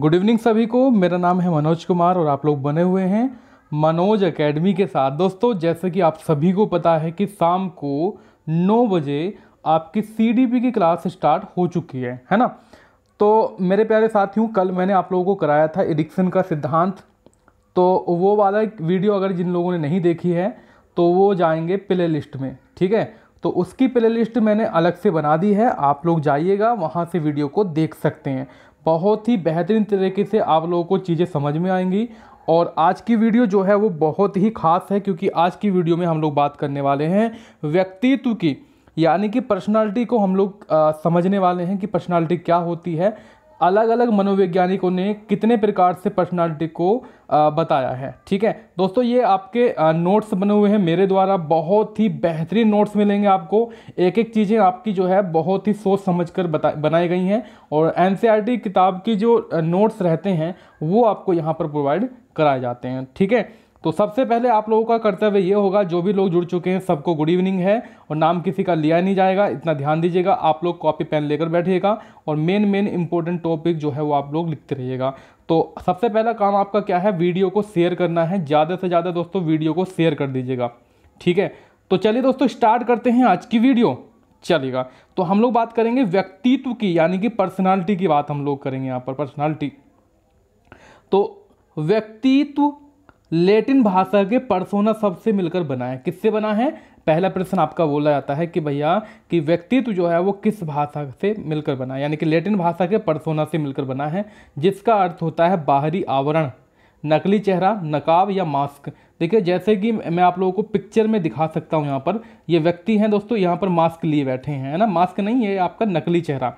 good evening सभी को मेरा नाम है मनोज कुमार और आप लोग बने हुए हैं मनोज एकेडमी के साथ दोस्तों जैसे कि आप सभी को पता है कि शाम को नौ बजे आपकी सीडीपी की क्लास स्टार्ट हो चुकी है है ना तो मेरे प्यारे साथियों कल मैंने आप लोगों को कराया था एडिक्शन का सिद्धांत तो वो वाला वीडियो अगर जिन लोगों ने नहीं देखी है तो वो जाएंगे प्ले लिस्ट में ठीक है तो उसकी प्ले लिस्ट मैंने अलग से बना दी है आप लोग जाइएगा वहाँ से वीडियो को देख सकते हैं बहुत ही बेहतरीन तरीके से आप लोगों को चीज़ें समझ में आएंगी और आज की वीडियो जो है वो बहुत ही खास है क्योंकि आज की वीडियो में हम लोग बात करने वाले हैं व्यक्तित्व की यानी कि पर्सनालिटी को हम लोग समझने वाले हैं कि पर्सनालिटी क्या होती है अलग अलग मनोवैज्ञानिकों ने कितने प्रकार से पर्सनालिटी को बताया है ठीक है दोस्तों ये आपके नोट्स बने हुए हैं मेरे द्वारा बहुत ही बेहतरीन नोट्स मिलेंगे आपको एक एक चीज़ें आपकी जो है बहुत ही सोच समझ कर बता बनाई गई हैं और एन e किताब की जो नोट्स रहते हैं वो आपको यहाँ पर प्रोवाइड कराए जाते हैं ठीक है तो सबसे पहले आप लोगों का कर्तव्य ये होगा जो भी लोग जुड़ चुके हैं सबको गुड इवनिंग है और नाम किसी का लिया नहीं जाएगा इतना ध्यान दीजिएगा आप लोग कॉपी पेन लेकर बैठिएगा और मेन मेन इंपॉर्टेंट टॉपिक जो है वो आप लोग लिखते रहिएगा तो सबसे पहला काम आपका क्या है वीडियो को शेयर करना है ज़्यादा से ज़्यादा दोस्तों वीडियो को शेयर कर दीजिएगा ठीक है तो चलिए दोस्तों स्टार्ट करते हैं आज की वीडियो चलेगा तो हम लोग बात करेंगे व्यक्तित्व की यानी कि पर्सनालिटी की बात हम लोग करेंगे यहाँ पर पर्सनालिटी तो व्यक्तित्व लेटिन भाषा के परसोना शब्द से मिलकर बना है किससे बना है पहला प्रश्न आपका बोला जाता है कि भैया कि व्यक्तित्व जो है वो किस भाषा से मिलकर बना है यानी कि लेटिन भाषा के परसोना से मिलकर बना है जिसका अर्थ होता है बाहरी आवरण नकली चेहरा नकाब या मास्क देखिए जैसे कि मैं आप लोगों को पिक्चर में दिखा सकता हूँ यहाँ पर ये व्यक्ति हैं दोस्तों यहाँ पर मास्क लिए बैठे हैं है ना मास्क नहीं है आपका नकली चेहरा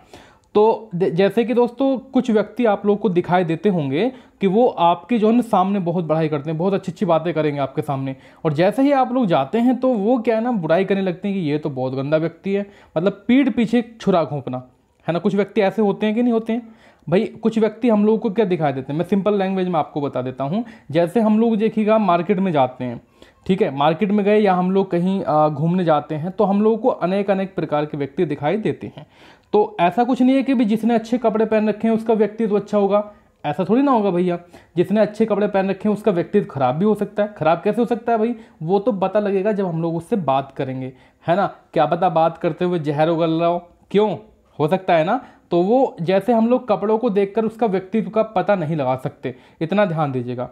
तो जैसे कि दोस्तों कुछ व्यक्ति आप लोग को दिखाई देते होंगे कि वो आपके जो है ना सामने बहुत बढ़ाई करते हैं बहुत अच्छी अच्छी बातें करेंगे आपके सामने और जैसे ही आप लोग जाते हैं तो वो क्या है ना बुराई करने लगते हैं कि ये तो बहुत गंदा व्यक्ति है मतलब पीठ पीछे छुरा घोंपना है ना कुछ व्यक्ति ऐसे होते हैं कि नहीं होते हैं भाई कुछ व्यक्ति हम लोगों को क्या दिखाई देते हैं मैं सिंपल लैंग्वेज में आपको बता देता हूँ जैसे हम लोग देखिएगा मार्केट में जाते हैं ठीक है मार्केट में गए या हम लोग कहीं घूमने जाते हैं तो हम लोगों को अनेक अनेक प्रकार के व्यक्ति दिखाई देते हैं तो ऐसा कुछ नहीं है कि भी जिसने अच्छे कपड़े पहन रखे हैं उसका व्यक्तित्व अच्छा होगा ऐसा थोड़ी ना होगा भैया जिसने अच्छे कपड़े पहन रखे हैं उसका व्यक्तित्व खराब भी हो सकता है खराब कैसे हो सकता है भाई वो तो पता लगेगा जब हम लोग उससे बात करेंगे है ना क्या पता बात करते हुए जहर उगल रहा हो क्यों हो सकता है ना तो वो जैसे हम लोग कपड़ों को देखकर उसका व्यक्तित्व का पता नहीं लगा सकते इतना ध्यान दीजिएगा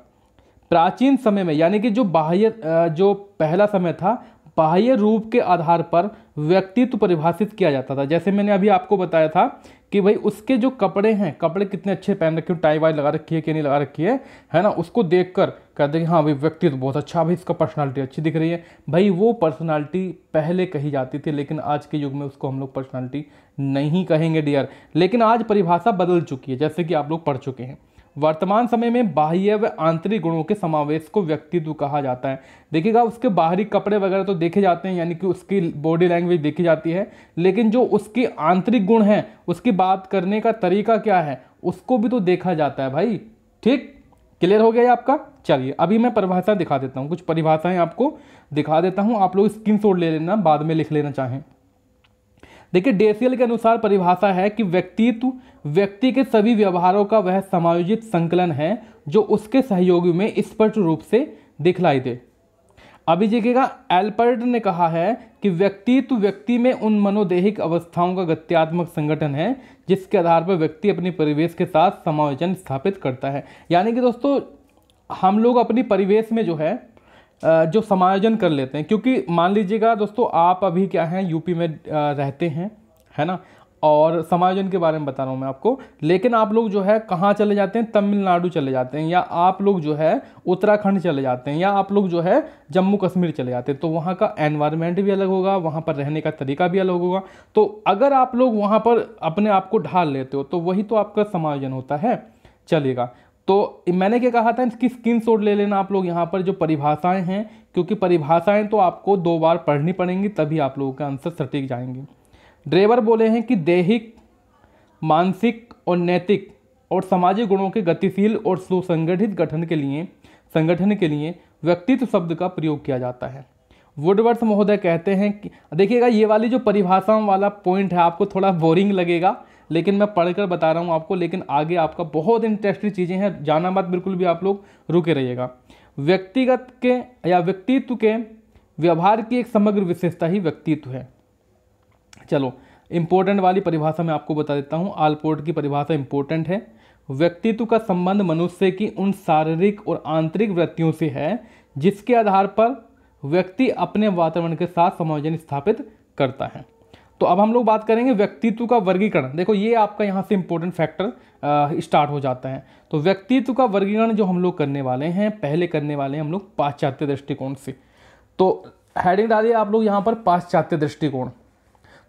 प्राचीन समय में यानी कि जो बाह्य जो पहला समय था बाह्य रूप के आधार पर व्यक्तित्व परिभाषित किया जाता था जैसे मैंने अभी आपको बताया था कि भाई उसके जो कपड़े हैं कपड़े कितने अच्छे पहन रखे टाई वाई लगा रखी है कि नहीं लगा रखी है है ना उसको देख कर कहते हैं हाँ भाई व्यक्तित्व बहुत अच्छा भाई इसका पर्सनालिटी अच्छी दिख रही है भाई वो पर्सनालिटी पहले कही जाती थी लेकिन आज के युग में उसको हम लोग पर्सनैलिटी नहीं कहेंगे डियर लेकिन आज परिभाषा बदल चुकी है जैसे कि आप लोग पढ़ चुके हैं वर्तमान समय में बाह्य व आंतरिक गुणों के समावेश को व्यक्तित्व कहा जाता है देखिएगा उसके बाहरी कपड़े वगैरह तो देखे जाते हैं यानी कि उसकी बॉडी लैंग्वेज देखी जाती है लेकिन जो उसकी आंतरिक गुण है उसकी बात करने का तरीका क्या है उसको भी तो देखा जाता है भाई ठीक क्लियर हो गया आपका चलिए अभी मैं परिभाषा दिखा देता हूँ कुछ परिभाषाएं आपको दिखा देता हूँ आप लोग स्क्रीन ले लेना बाद में लिख लेना चाहें देखिए डेसियल के अनुसार परिभाषा है कि व्यक्तित्व व्यक्ति के सभी व्यवहारों का वह समायोजित संकलन है जो उसके सहयोगी में स्पष्ट रूप से दिखलाई दे अभी देखिएगा एल्पर्ट ने कहा है कि व्यक्तित्व व्यक्ति में उन मनोदेहिक अवस्थाओं का गत्यात्मक संगठन है जिसके आधार पर व्यक्ति अपने परिवेश के साथ समायोजन स्थापित करता है यानी कि दोस्तों हम लोग अपनी परिवेश में जो है जो समायोजन कर लेते हैं क्योंकि मान लीजिएगा दोस्तों आप अभी क्या हैं यूपी में रहते हैं है ना और समायोजन के बारे में बता रहा हूँ मैं आपको लेकिन आप लोग जो है कहाँ चले जाते हैं तमिलनाडु चले जाते हैं या आप लोग जो है उत्तराखंड चले जाते हैं या आप लोग जो है जम्मू कश्मीर चले जाते हैं तो वहाँ का एनवायरनमेंट भी अलग होगा वहाँ पर रहने का तरीका भी अलग होगा तो अगर आप लोग वहाँ पर अपने आप को ढाल लेते हो तो वही तो आपका समायोजन होता है चलेगा तो मैंने क्या कहा था इसकी स्क्रीन शॉट ले लेना आप लोग यहाँ पर जो परिभाषाएं हैं क्योंकि परिभाषाएं तो आपको दो बार पढ़नी पड़ेंगी तभी आप लोगों के आंसर सटीक जाएंगे ड्राइवर बोले हैं कि दैहिक मानसिक और नैतिक और सामाजिक गुणों के गतिशील और सुसंगठित गठन के लिए संगठन के लिए व्यक्तित्व शब्द का प्रयोग किया जाता है वुडवर्थ महोदय कहते हैं कि देखिएगा ये वाली जो परिभाषाओं वाला पॉइंट है आपको थोड़ा बोरिंग लगेगा लेकिन मैं पढ़कर बता रहा हूँ आपको लेकिन आगे आपका बहुत इंटरेस्टिंग चीज़ें हैं जाना मत बिल्कुल भी आप लोग रुके रहिएगा व्यक्तिगत के या व्यक्तित्व के व्यवहार की एक समग्र विशेषता ही व्यक्तित्व है चलो इम्पोर्टेंट वाली परिभाषा मैं आपको बता देता हूँ आलपोर्ट की परिभाषा इम्पोर्टेंट है व्यक्तित्व का संबंध मनुष्य की उन शारीरिक और आंतरिक वृत्तियों से है जिसके आधार पर व्यक्ति अपने वातावरण के साथ समायोजन स्थापित करता है तो अब हम लोग बात करेंगे व्यक्तित्व का वर्गीकरण देखो ये आपका यहाँ से इंपॉर्टेंट फैक्टर स्टार्ट हो जाता है तो व्यक्तित्व का वर्गीकरण जो हम लोग करने वाले हैं पहले करने वाले हैं हम लोग पाश्चात्य दृष्टिकोण से तो हेडिंग डालिए आप लोग यहाँ पर पाश्चात्य दृष्टिकोण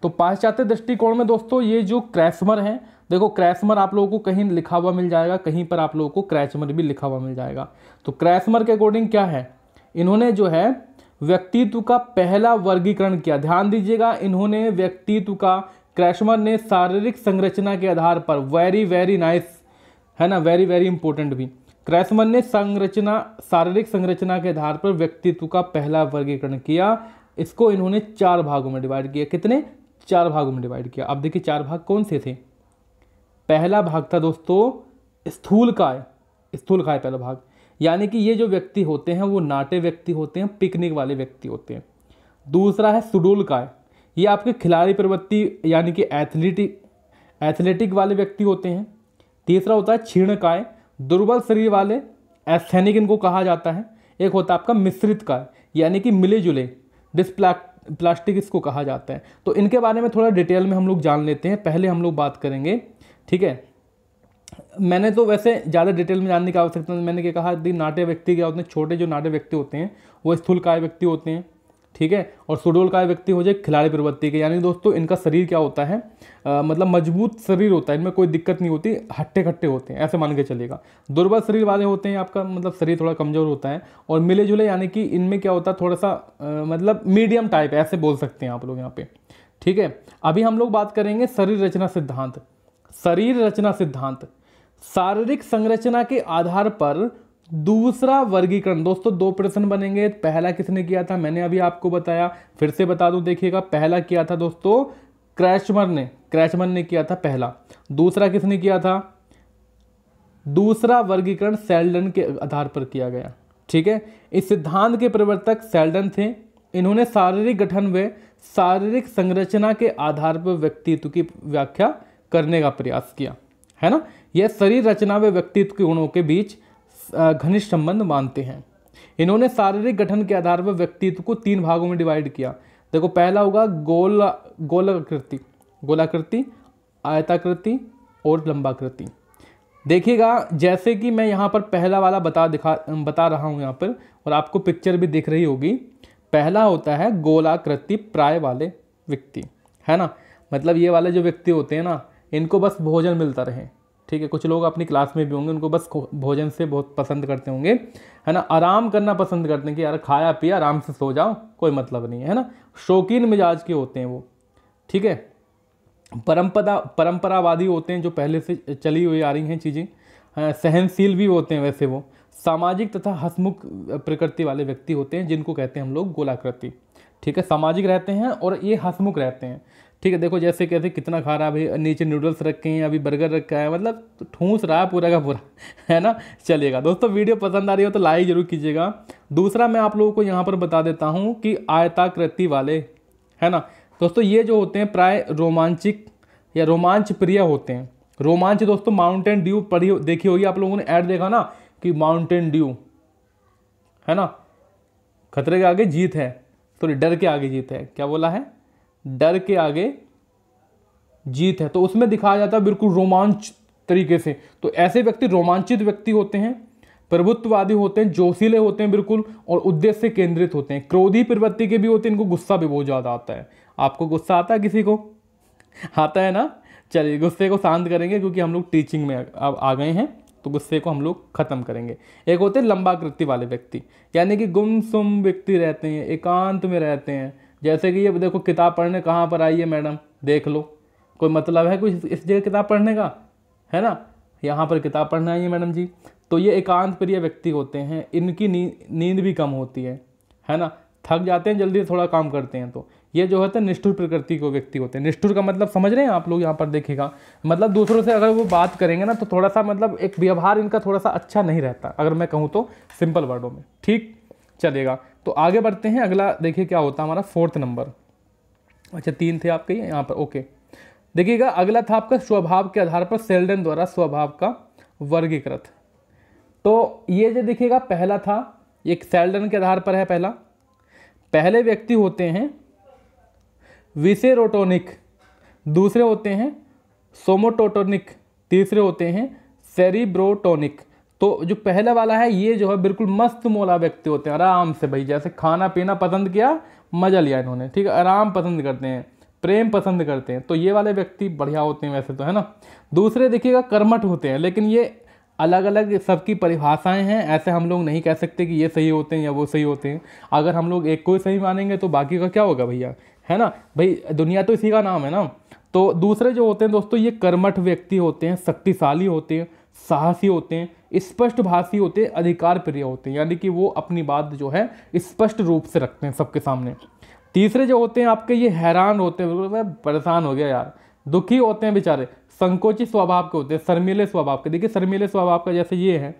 तो पाश्चात्य दृष्टिकोण में दोस्तों ये जो क्रैसमर हैं देखो क्रैसमर आप लोगों को कहीं लिखा हुआ मिल जाएगा कहीं पर आप लोगों को क्रैचमर भी लिखा हुआ मिल जाएगा तो क्रैसमर के अकॉर्डिंग क्या है इन्होंने जो है व्यक्तित्व का पहला वर्गीकरण किया ध्यान दीजिएगा इन्होंने व्यक्तित्व का क्रैशमर ने शारीरिक संरचना के आधार पर वेरी वेरी नाइस है ना वेरी वेरी इंपॉर्टेंट भी क्रैशमर ने संरचना शारीरिक संरचना के आधार पर व्यक्तित्व का पहला वर्गीकरण किया इसको इन्होंने चार भागों में डिवाइड किया कितने चार भागों में डिवाइड किया अब देखिए चार भाग कौन से थे पहला भाग था दोस्तों स्थूल काय स्थूल काय पहला भाग यानी कि ये जो व्यक्ति होते हैं वो नाटे व्यक्ति होते हैं पिकनिक वाले व्यक्ति होते हैं दूसरा है सुडोल काय ये आपके खिलाड़ी प्रवृत्ति यानी कि एथलेटिक एथलेटिक वाले व्यक्ति होते हैं तीसरा होता है काय दुर्बल शरीर वाले एस्थेनिक इनको कहा जाता है एक होता है आपका मिश्रित काय यानी कि मिले जुले डिस्प्लैक प्लास्टिक इसको कहा जाता है तो इनके बारे में थोड़ा डिटेल में हम लोग जान लेते हैं पहले हम लोग बात करेंगे ठीक है मैंने तो वैसे ज़्यादा डिटेल में जानने की आवश्यकता मैंने क्या कहा यदि नाट्य व्यक्ति क्या होते हैं छोटे जो नाट्य व्यक्ति होते हैं वो स्थूल काय व्यक्ति होते हैं ठीक है और सुडोल काय व्यक्ति हो जाए खिलाड़ी प्रवृत्ति के यानी दोस्तों इनका शरीर क्या होता है आ, मतलब मजबूत शरीर होता है इनमें कोई दिक्कत नहीं होती हट्टे खट्टे होते हैं ऐसे मान के चलेगा दुर्बल शरीर वाले होते हैं आपका मतलब शरीर थोड़ा कमज़ोर होता है और मिले जुले यानी कि इनमें क्या होता है थोड़ा सा आ, मतलब मीडियम टाइप ऐसे बोल सकते हैं आप लोग यहाँ पे ठीक है अभी हम लोग बात करेंगे शरीर रचना सिद्धांत शरीर रचना सिद्धांत शारीरिक संरचना के आधार पर दूसरा वर्गीकरण दोस्तों दो प्रश्न बनेंगे पहला किसने किया था मैंने अभी आपको बताया फिर से बता दूं देखिएगा पहला किया था दोस्तों क्रैचमर ने क्रैचमर ने किया था पहला दूसरा किसने किया था दूसरा वर्गीकरण सेल्डन के आधार पर किया गया ठीक है इस सिद्धांत के प्रवर्तक सेल्डन थे इन्होंने शारीरिक गठन व शारीरिक संरचना के आधार पर व्यक्तित्व की व्याख्या करने का प्रयास किया है ना यह शरीर रचना व व्यक्तित्व के गुणों के बीच घनिष्ठ संबंध मानते हैं इन्होंने शारीरिक गठन के आधार पर व्यक्तित्व को तीन भागों में डिवाइड किया देखो पहला होगा गोल गोलाकृति गोलाकृति आयताकृति और लंबाकृति देखिएगा जैसे कि मैं यहाँ पर पहला वाला बता दिखा बता रहा हूँ यहाँ पर और आपको पिक्चर भी दिख रही होगी पहला होता है गोलाकृति प्राय वाले व्यक्ति है ना मतलब ये वाले जो व्यक्ति होते हैं ना इनको बस भोजन मिलता रहे ठीक है कुछ लोग अपनी क्लास में भी होंगे उनको बस भोजन से बहुत पसंद करते होंगे है ना आराम करना पसंद करते हैं कि यार खाया पिया आराम से सो जाओ कोई मतलब नहीं है ना शौकीन मिजाज के होते हैं वो ठीक है परम्परा परम्परावादी होते हैं जो पहले से चली हुई आ रही हैं चीज़ें सहनशील भी होते हैं वैसे वो सामाजिक तथा हसमुख प्रकृति वाले व्यक्ति होते हैं जिनको कहते हैं हम लोग गोलाकृति ठीक है सामाजिक रहते हैं और ये हसमुख रहते हैं ठीक है देखो जैसे कैसे कितना खा रहा है अभी नीचे नूडल्स रखे हैं अभी बर्गर रखा है मतलब ठूस रहा है पूरा का पूरा है ना चलेगा दोस्तों वीडियो पसंद आ रही हो तो लाइक ज़रूर कीजिएगा दूसरा मैं आप लोगों को यहाँ पर बता देता हूँ कि आयताकृति वाले है ना दोस्तों ये जो होते हैं प्राय रोमांचिक या रोमांच प्रिय होते हैं रोमांच दोस्तों माउंटेन ड्यू पढ़ी देखी होगी आप लोगों ने ऐड देखा ना कि माउंटेन ड्यू है ना खतरे के आगे जीत है सॉरी डर के आगे जीत है क्या बोला है डर के आगे जीत है तो उसमें दिखाया जाता है बिल्कुल रोमांच तरीके से तो ऐसे व्यक्ति रोमांचित व्यक्ति होते हैं प्रभुत्ववादी होते हैं जोशीले होते हैं बिल्कुल और उद्देश्य से केंद्रित होते हैं क्रोधी प्रवृत्ति के भी होते हैं इनको गुस्सा भी बहुत ज़्यादा आता है आपको गुस्सा आता है किसी को आता है ना चलिए गुस्से को शांत करेंगे क्योंकि हम लोग टीचिंग में अब आ गए हैं तो गुस्से को हम लोग ख़त्म करेंगे एक होते हैं लंबा कृति वाले व्यक्ति यानी कि गुमसुम व्यक्ति रहते हैं एकांत में रहते हैं जैसे कि ये देखो किताब पढ़ने कहाँ पर आई है मैडम देख लो कोई मतलब है कुछ इस जगह किताब पढ़ने का है ना यहाँ पर किताब पढ़ने आई है मैडम जी तो ये एकांत प्रिय व्यक्ति होते हैं इनकी नींद नींद भी कम होती है है ना थक जाते हैं जल्दी थोड़ा काम करते हैं तो ये जो होते है निष्ठुर प्रकृति के व्यक्ति होते हैं निष्ठुर का मतलब समझ रहे हैं आप लोग यहाँ पर देखिएगा मतलब दूसरों से अगर वो बात करेंगे ना तो थोड़ा सा मतलब एक व्यवहार इनका थोड़ा सा अच्छा नहीं रहता अगर मैं कहूँ तो सिंपल वर्डों में ठीक चलेगा तो आगे बढ़ते हैं अगला देखिए क्या होता है हमारा फोर्थ नंबर अच्छा तीन थे आपके यहाँ पर ओके देखिएगा अगला था आपका स्वभाव के आधार पर सेल्डन द्वारा स्वभाव का वर्गीकृत तो ये जो देखिएगा पहला था ये सेल्डन के आधार पर है पहला पहले व्यक्ति होते हैं विसेरोटोनिक दूसरे होते हैं सोमोटोटोनिक तीसरे होते हैं सेरिब्रोटोनिक तो जो पहला वाला है ये जो है बिल्कुल मस्त मोला व्यक्ति होते हैं आराम से भाई जैसे खाना पीना पसंद किया मज़ा लिया इन्होंने ठीक है आराम पसंद करते हैं प्रेम पसंद करते हैं तो ये वाले व्यक्ति बढ़िया होते हैं वैसे तो है ना दूसरे देखिएगा कर्मठ होते हैं लेकिन ये अलग अलग सबकी परिभाषाएं हैं ऐसे हम लोग नहीं कह सकते कि ये सही होते हैं या वो सही होते हैं अगर हम लोग एक को सही मानेंगे तो बाकी का क्या होगा भैया है ना भाई दुनिया तो इसी का नाम है ना तो दूसरे जो होते हैं दोस्तों ये कर्मठ व्यक्ति होते हैं शक्तिशाली होते हैं साहसी होते हैं स्पष्ट भाषी होते हैं अधिकार प्रिय होते हैं यानी कि वो अपनी बात जो है स्पष्ट रूप से रखते हैं सबके सामने तीसरे जो होते हैं आपके ये हैरान होते हैं बिल्कुल परेशान हो गया यार दुखी होते हैं बेचारे संकोचित स्वभाव के होते हैं शर्मीले स्वभाव के देखिए शर्मीले स्वभाव का जैसे ये है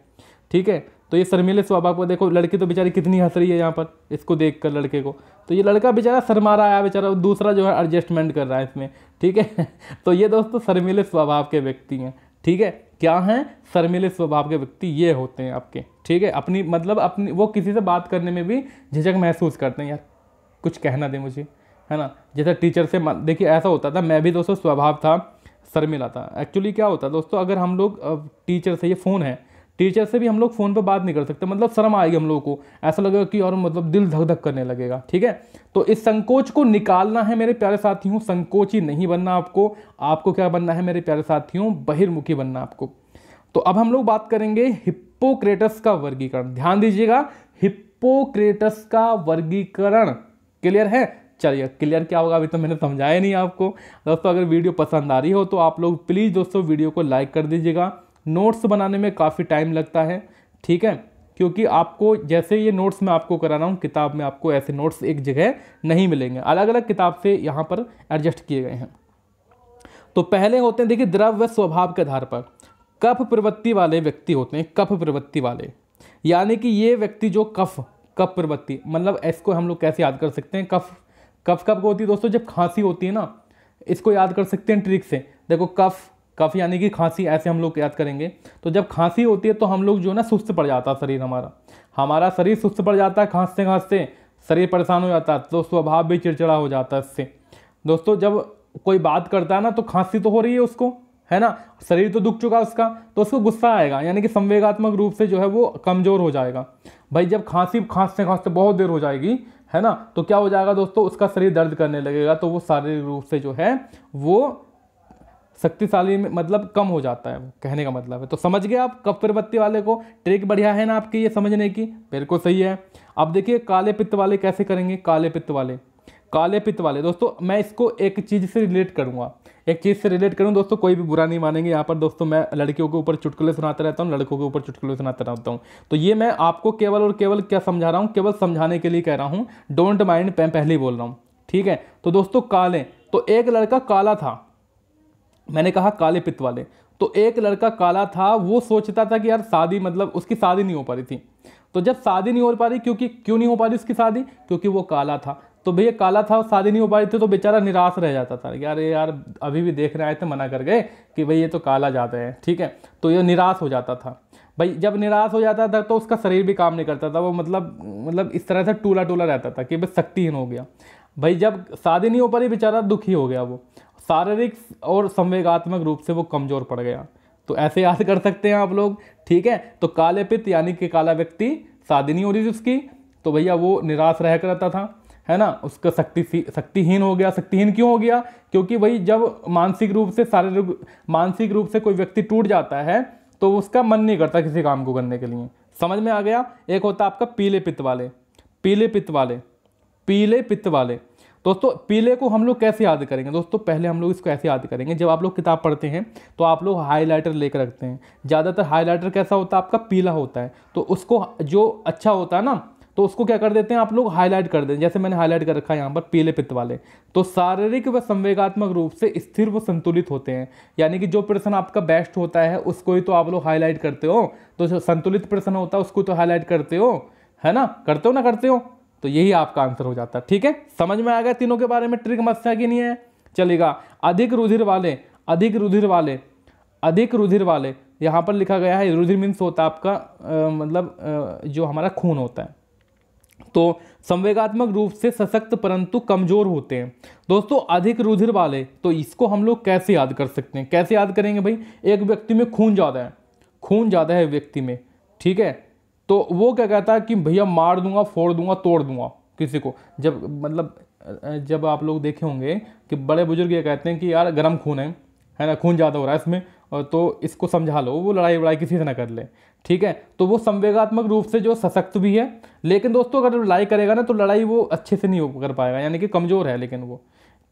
ठीक है तो ये शर्मीले स्वभाव का देखो लड़की तो बेचारी कितनी हंस रही है यहाँ पर इसको देख कर लड़के को तो ये लड़का बेचारा शर्मा रहा है बेचारा दूसरा जो है एडजस्टमेंट कर रहा है इसमें ठीक है तो ये दोस्तों शर्मीले स्वभाव के व्यक्ति हैं ठीक है क्या हैं शर्मिले स्वभाव के व्यक्ति ये होते हैं आपके ठीक है अपनी मतलब अपनी वो किसी से बात करने में भी झिझक महसूस करते हैं यार कुछ कहना दे मुझे है ना जैसे टीचर से देखिए ऐसा होता था मैं भी दोस्तों स्वभाव था शर्मिला था एक्चुअली क्या होता दोस्तों अगर हम लोग टीचर से ये फ़ोन है टीचर से भी हम लोग फ़ोन पर बात नहीं कर सकते मतलब शर्म आएगी हम लोगों को ऐसा लगेगा कि और मतलब दिल धक धक करने लगेगा ठीक है तो इस संकोच को निकालना है मेरे प्यारे साथियों संकोची नहीं बनना आपको आपको क्या बनना है मेरे प्यारे साथियों बहिर्मुखी बनना आपको तो अब हम लोग बात करेंगे हिप्पोक्रेटस का वर्गीकरण ध्यान दीजिएगा हिप्पोक्रेटस का वर्गीकरण क्लियर है चलिए क्लियर क्या होगा अभी तो मैंने समझाया नहीं आपको दोस्तों अगर वीडियो पसंद आ रही हो तो आप लोग प्लीज़ दोस्तों वीडियो को लाइक कर दीजिएगा नोट्स बनाने में काफ़ी टाइम लगता है ठीक है क्योंकि आपको जैसे ये नोट्स मैं आपको करा रहा हूँ किताब में आपको ऐसे नोट्स एक जगह नहीं मिलेंगे अलग अलग किताब से यहाँ पर एडजस्ट किए गए हैं तो पहले होते हैं देखिए द्रव व स्वभाव के आधार पर कफ प्रवृत्ति वाले व्यक्ति होते हैं कफ प्रवृत्ति वाले यानी कि ये व्यक्ति जो कफ कफ प्रवृत्ति मतलब इसको हम लोग कैसे याद कर सकते हैं कफ कफ कब होती है दोस्तों जब खांसी होती है ना इसको याद कर सकते हैं ट्रिक से देखो कफ काफ़ी यानी कि खांसी ऐसे हम लोग याद करेंगे तो जब खांसी होती है तो हम लोग जो है ना सुस्त पड़ जाता है शरीर हमारा हमारा शरीर सुस्त पड़ जाता है खांसते खांसते शरीर परेशान हो जाता है तो स्वभाव भी चिड़चिड़ा हो जाता है इससे दोस्तों जब कोई बात करता है ना तो खांसी तो हो रही है उसको है ना शरीर तो दुख चुका उसका तो उसको गुस्सा आएगा यानी कि संवेगात्मक रूप से जो है वो कमज़ोर हो जाएगा भाई जब खांसी खांसते खांसते बहुत देर हो जाएगी है ना तो क्या हो जाएगा दोस्तों उसका शरीर दर्द करने लगेगा तो वो शारीरिक रूप से जो है वो शक्तिशाली में मतलब कम हो जाता है वो कहने का मतलब है तो समझ गए आप कफ बत्ती वाले को ट्रिक बढ़िया है ना आपकी ये समझने की बिल्कुल सही है अब देखिए काले पित्त वाले कैसे करेंगे काले पित्त वाले काले पित्त वाले दोस्तों मैं इसको एक चीज़ से रिलेट करूँगा एक चीज़ से रिलेट करूँ दोस्तों कोई भी बुरा नहीं मानेंगे यहाँ पर दोस्तों मैं लड़कियों के ऊपर चुटकुले सुनाते रहता हूँ लड़कों के ऊपर चुटकुले सुनाते रहता हूँ तो ये मैं आपको केवल और केवल क्या समझा रहा हूँ केवल समझाने के लिए कह रहा हूँ डोंट माइंड मैं पहले ही बोल रहा हूँ ठीक है तो दोस्तों काले तो एक लड़का काला था मैंने कहा काले पित्त वाले तो एक लड़का काला था वो सोचता था कि यार शादी मतलब उसकी शादी नहीं हो पा रही थी तो जब शादी नहीं हो पा रही क्योंकि क्यों नहीं हो पा रही उसकी शादी क्योंकि वो काला था तो भैया काला था शादी नहीं हो पा रही थी तो बेचारा निराश रह जाता था यार ये यार अभी भी देखने आए थे मना कर गए कि भाई ये तो काला जाते हैं ठीक है तो ये निराश हो जाता था भाई जब निराश हो जाता था तो उसका शरीर भी काम नहीं करता था वो मतलब मतलब इस तरह से टूला टूला रहता था कि भाई शक्तिहीन हो गया भाई जब शादी नहीं हो पा रही बेचारा दुखी हो गया वो शारीरिक और संवेगात्मक रूप से वो कमज़ोर पड़ गया तो ऐसे याद कर सकते हैं आप लोग ठीक है तो काले पित्त यानी कि काला व्यक्ति शादी नहीं हो रही थी उसकी तो भैया वो निराश रह कर रहता था है ना उसका शक्ति शक्तिहीन हो गया शक्तिहीन क्यों हो गया क्योंकि भाई जब मानसिक रूप से शारीरिक मानसिक रूप से कोई व्यक्ति टूट जाता है तो उसका मन नहीं करता किसी काम को करने के लिए समझ में आ गया एक होता आपका पीले पित्त वाले पीले पित्त वाले पीले पित्त वाले दोस्तों पीले को हम लोग कैसे याद करेंगे दोस्तों पहले हम लोग इसको ऐसे याद करेंगे जब आप लोग किताब पढ़ते हैं तो आप लोग हाईलाइटर लेकर रखते हैं ज़्यादातर हाईलाइटर कैसा होता है आपका पीला होता है तो उसको जो अच्छा होता है ना तो उसको क्या कर देते हैं आप लोग हाईलाइट कर दें जैसे मैंने हाईलाइट कर रखा है यहाँ पर पीले पित्त वाले तो शारीरिक व संवेगात्मक रूप से स्थिर व संतुलित होते हैं यानी कि जो प्रश्न आपका बेस्ट होता है उसको ही तो आप लोग हाईलाइट करते हो तो संतुलित प्रश्न होता है उसको तो हाईलाइट करते हो है ना करते हो ना करते हो तो यही आपका आंसर हो जाता है ठीक है समझ में आ गया तीनों के बारे में ट्रिक मस्या की नहीं है चलेगा अधिक रुधिर वाले अधिक रुधिर वाले अधिक रुधिर वाले यहाँ पर लिखा गया है रुधिर मीन्स होता है आपका आ, मतलब आ, जो हमारा खून होता है तो संवेगात्मक रूप से सशक्त परंतु कमजोर होते हैं दोस्तों अधिक रुधिर वाले तो इसको हम लोग कैसे याद कर सकते हैं कैसे याद करेंगे भाई एक व्यक्ति में खून ज़्यादा है खून ज़्यादा है व्यक्ति में ठीक है तो वो क्या कहता है कि भैया मार दूंगा फोड़ दूंगा तोड़ दूंगा किसी को जब मतलब जब आप लोग देखे होंगे कि बड़े बुजुर्ग ये कहते हैं कि यार गर्म खून है है ना खून ज़्यादा हो रहा है इसमें तो इसको समझा लो वो लड़ाई वड़ाई किसी से ना कर ले ठीक है तो वो संवेगात्मक रूप से जो सशक्त भी है लेकिन दोस्तों अगर लड़ाई करेगा ना तो लड़ाई वो अच्छे से नहीं हो कर पाएगा यानी कि कमज़ोर है लेकिन वो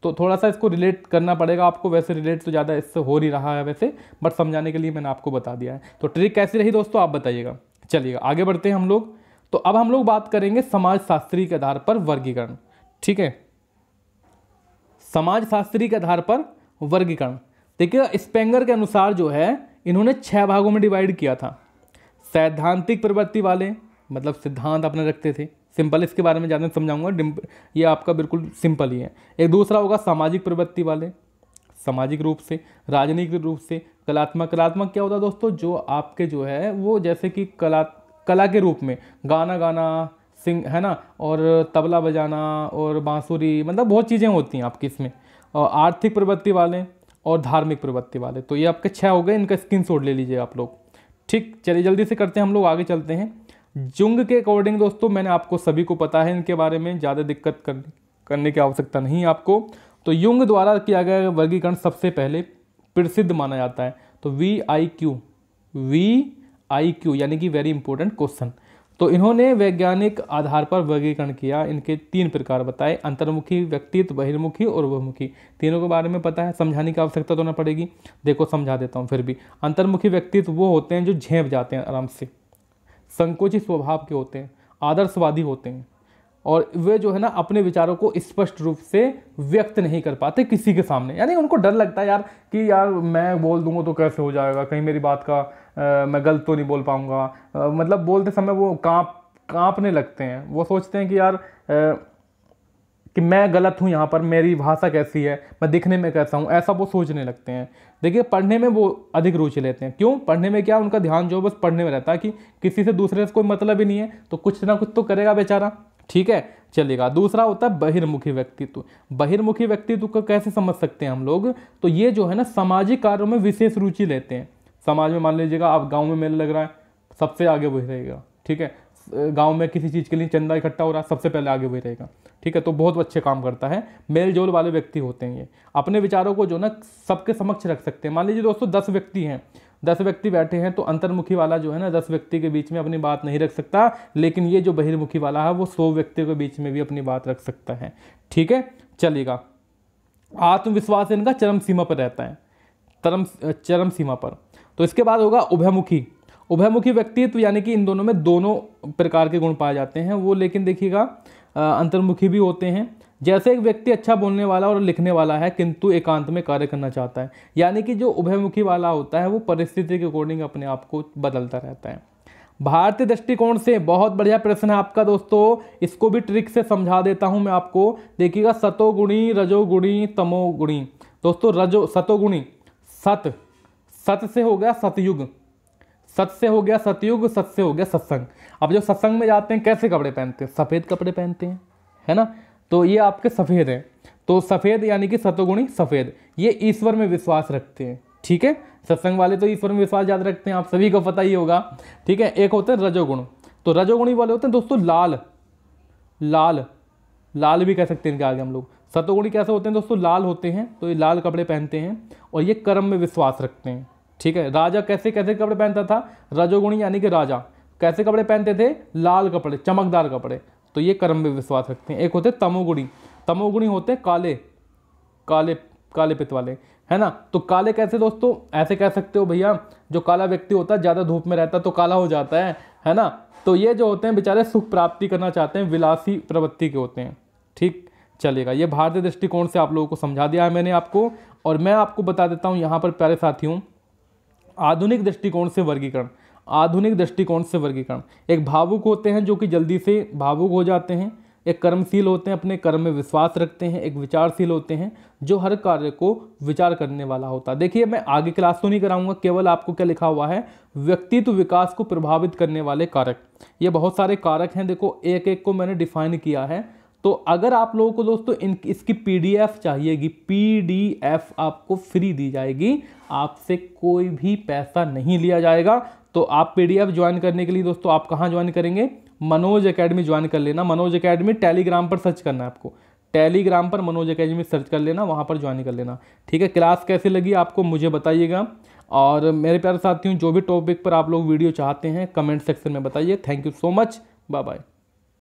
तो थोड़ा सा इसको रिलेट करना पड़ेगा आपको वैसे रिलेट तो ज़्यादा इससे हो नहीं रहा है वैसे बट समझाने के लिए मैंने आपको बता दिया है तो ट्रिक कैसी रही दोस्तों आप बताइएगा चलिए आगे बढ़ते हैं हम लोग तो अब हम लोग बात करेंगे समाज शास्त्री के आधार पर वर्गीकरण ठीक है समाज शास्त्री के आधार पर वर्गीकरण देखिए स्पेंगर के अनुसार जो है इन्होंने छह भागों में डिवाइड किया था सैद्धांतिक प्रवृत्ति वाले मतलब सिद्धांत अपने रखते थे सिंपल इसके बारे में ज़्यादा समझाऊंगा ये आपका बिल्कुल सिंपल ही है एक दूसरा होगा सामाजिक प्रवृत्ति वाले सामाजिक रूप से राजनीतिक रूप से कलात्मक कलात्मक क्या होता है दोस्तों जो आपके जो है वो जैसे कि कला कला के रूप में गाना गाना सिंग है ना और तबला बजाना और बांसुरी मतलब बहुत चीज़ें होती हैं आपकी इसमें और आर्थिक प्रवृत्ति वाले और धार्मिक प्रवृत्ति वाले तो ये आपके छः हो गए इनका स्क्रीन शॉट ले लीजिए आप लोग ठीक चलिए जल्दी से करते हैं हम लोग आगे चलते हैं जुंग के अकॉर्डिंग दोस्तों मैंने आपको सभी को पता है इनके बारे में ज़्यादा दिक्कत करने करने की आवश्यकता नहीं है आपको तो युंग द्वारा किया गया वर्गीकरण सबसे पहले प्रसिद्ध माना जाता है तो V I Q V I Q यानी कि वेरी इंपॉर्टेंट क्वेश्चन तो इन्होंने वैज्ञानिक आधार पर वर्गीकरण किया इनके तीन प्रकार बताए अंतर्मुखी व्यक्तित्व बहिर्मुखी और बहुमुखी तीनों के बारे में पता है समझाने की आवश्यकता तो ना पड़ेगी देखो समझा देता हूँ फिर भी अंतर्मुखी व्यक्तित्व वो होते हैं जो झेप जाते हैं आराम से संकोची स्वभाव के होते हैं आदर्शवादी होते हैं और वे जो है ना अपने विचारों को स्पष्ट रूप से व्यक्त नहीं कर पाते किसी के सामने यानी उनको डर लगता है यार कि यार मैं बोल दूंगा तो कैसे हो जाएगा कहीं मेरी बात का आ, मैं गलत तो नहीं बोल पाऊँगा मतलब बोलते समय वो काँप काँपने लगते हैं वो सोचते हैं कि यार आ, कि मैं गलत हूँ यहाँ पर मेरी भाषा कैसी है मैं दिखने में कैसा हूँ ऐसा वो सोचने लगते हैं देखिए पढ़ने में वो अधिक रुचि लेते हैं क्यों पढ़ने में क्या उनका ध्यान जो है बस पढ़ने में रहता है कि किसी से दूसरे से कोई मतलब ही नहीं है तो कुछ ना कुछ तो करेगा बेचारा ठीक है चलेगा दूसरा होता है बहिर्मुखी व्यक्तित्व बहिर्मुखी व्यक्तित्व को कैसे समझ सकते हैं हम लोग तो ये जो है ना सामाजिक कार्यों में विशेष रुचि लेते हैं समाज में मान लीजिएगा आप गाँव में मेला लग रहा है सबसे आगे वही रहेगा ठीक है गांव में किसी चीज़ के लिए चंदा इकट्ठा हो रहा है सबसे पहले आगे वही रहेगा ठीक है तो बहुत अच्छे काम करता है मेल जोल वाले व्यक्ति होते हैं ये अपने विचारों को जो ना सबके समक्ष रख सकते हैं मान लीजिए दोस्तों दस व्यक्ति हैं दस व्यक्ति बैठे हैं तो अंतर्मुखी वाला जो है ना दस व्यक्ति के बीच में अपनी बात नहीं रख सकता लेकिन ये जो बहिर्मुखी वाला है वो सौ व्यक्तियों के बीच में भी अपनी बात रख सकता है ठीक है चलेगा आत्मविश्वास इनका चरम सीमा पर रहता है चरम चरम सीमा पर तो इसके बाद होगा उभयमुखी उभयमुखी व्यक्तित्व यानी कि इन दोनों में दोनों प्रकार के गुण पाए जाते हैं वो लेकिन देखिएगा अंतर्मुखी भी होते हैं जैसे एक व्यक्ति अच्छा बोलने वाला और लिखने वाला है किंतु एकांत में कार्य करना चाहता है यानी कि जो उभयमुखी वाला होता है वो परिस्थिति के अकॉर्डिंग अपने आप को बदलता रहता है भारतीय दृष्टिकोण से बहुत बढ़िया प्रश्न है आपका दोस्तों इसको भी ट्रिक से समझा देता हूँ मैं आपको देखिएगा सतोगुणी रजोगुणी तमोगुणी दोस्तों रजो सतोगुणी सत सत से हो गया सतयुग सत से हो गया सतयुग सत से हो गया सत्संग अब जो सत्संग में जाते हैं कैसे कपड़े पहनते हैं सफ़ेद कपड़े पहनते हैं है ना तो ये आपके सफ़ेद हैं तो सफ़ेद यानी कि सतोगुणी सफ़ेद ये ईश्वर में विश्वास रखते हैं ठीक है सत्संग वाले तो ईश्वर में विश्वास याद रखते हैं आप सभी को पता ही होगा ठीक है एक होते हैं रजोगुण तो रजोगुणी वाले होते हैं दोस्तों लाल लाल लाल भी कह सकते हैं इनके आगे हम लोग सतोगुणी कैसे होते हैं दोस्तों लाल होते हैं तो ये लाल कपड़े पहनते हैं और ये कर्म में विश्वास रखते हैं ठीक है राजा कैसे कैसे कपड़े पहनता था रजोगुणी यानी कि राजा कैसे कपड़े पहनते थे लाल कपड़े चमकदार कपड़े तो ये कर्म में विश्वास रखते हैं एक होते तमोगुणी तमोगुणी होते हैं काले काले काले पित्त वाले है ना तो काले कैसे दोस्तों ऐसे कह सकते हो भैया जो काला व्यक्ति होता है ज़्यादा धूप में रहता है तो काला हो जाता है है ना तो ये जो होते हैं बेचारे सुख प्राप्ति करना चाहते हैं विलासी प्रवृत्ति के होते हैं ठीक चलेगा ये भारतीय दृष्टिकोण से आप लोगों को समझा दिया है मैंने आपको और मैं आपको बता देता हूँ यहाँ पर प्यारे साथियों आधुनिक दृष्टिकोण से वर्गीकरण आधुनिक दृष्टिकोण से वर्गीकरण एक भावुक होते हैं जो कि जल्दी से भावुक हो जाते हैं एक कर्मशील होते हैं अपने कर्म में विश्वास रखते हैं एक विचारशील होते हैं जो हर कार्य को विचार करने वाला होता है देखिए मैं आगे क्लास तो नहीं कराऊंगा केवल आपको क्या लिखा हुआ है व्यक्तित्व विकास को प्रभावित करने वाले कारक ये बहुत सारे कारक हैं देखो एक एक को मैंने डिफाइन किया है तो अगर आप लोगों को दोस्तों इन इसकी पीडीएफ चाहिएगी पीडीएफ आपको फ्री दी जाएगी आपसे कोई भी पैसा नहीं लिया जाएगा तो आप पीडीएफ ज्वाइन करने के लिए दोस्तों आप कहाँ ज्वाइन करेंगे मनोज अकेडमी ज्वाइन कर लेना मनोज अकेडमी टेलीग्राम पर सर्च करना है आपको टेलीग्राम पर मनोज अकेडमी सर्च कर लेना वहाँ पर ज्वाइन कर लेना ठीक है क्लास कैसे लगी आपको मुझे बताइएगा और मेरे प्यारे साथियों जो भी टॉपिक पर आप लोग वीडियो चाहते हैं कमेंट सेक्शन में बताइए thank you so much bye bye